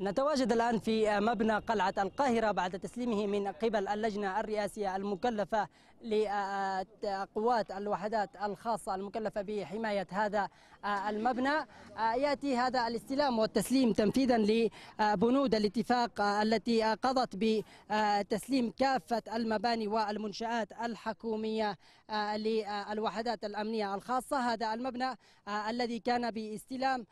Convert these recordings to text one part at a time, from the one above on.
نتواجد الآن في مبنى قلعة القاهرة بعد تسليمه من قبل اللجنة الرئاسية المكلفة لقوات الوحدات الخاصة المكلفة بحماية هذا المبنى يأتي هذا الاستلام والتسليم تنفيذا لبنود الاتفاق التي قضت بتسليم كافة المباني والمنشآت الحكومية للوحدات الأمنية الخاصة هذا المبنى الذي كان باستلام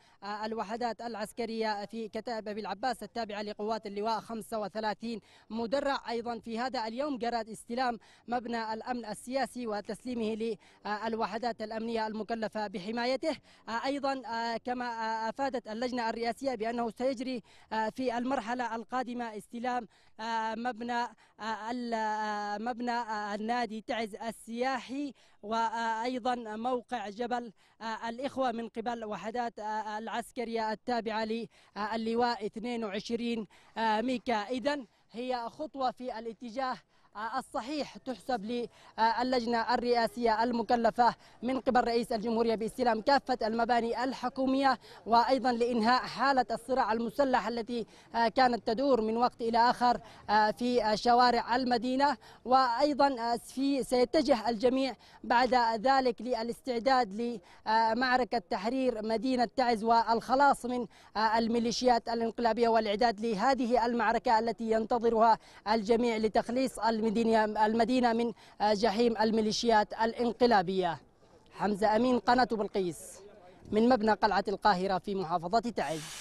الوحدات العسكرية في كتائب أبي العباس العباس التابعة لقوات اللواء 35 مدرع أيضا في هذا اليوم جرى استلام مبنى الأمن السياسي وتسليمه للوحدات الأمنية المكلفة بحمايته أيضا آه، كما آه، أفادت اللجنة الرئاسية بأنه سيجري آه، في المرحلة القادمة استلام مبنى مبنى النادي تعز السياحي وأيضا موقع جبل الإخوة من قبل وحدات العسكرية التابعة للواء 2 22 آه، ميكا إذا هي خطوة في الاتجاه آه، الصحيح تحسب للجنة الرئاسية المكلفة من قبل رئيس الجمهورية باستلام كافة المباني الحكومية وأيضا لإنهاء حالة الصراع المسلح التي آه، كانت تدور من وقت إلى آخر آه، في شوارع المدينة وأيضا في سيتجه الجميع بعد ذلك للاستعداد لمعركة تحرير مدينة تعز والخلاص من الميليشيات الانقلابية والإعداد لهذه المعركة التي ينتظرها الجميع لتخليص المدينة, المدينة من آه، جحيم الميليشيات الانقلابية حمزة أمين قناة بلقيس من مبنى قلعة القاهرة في محافظة تعز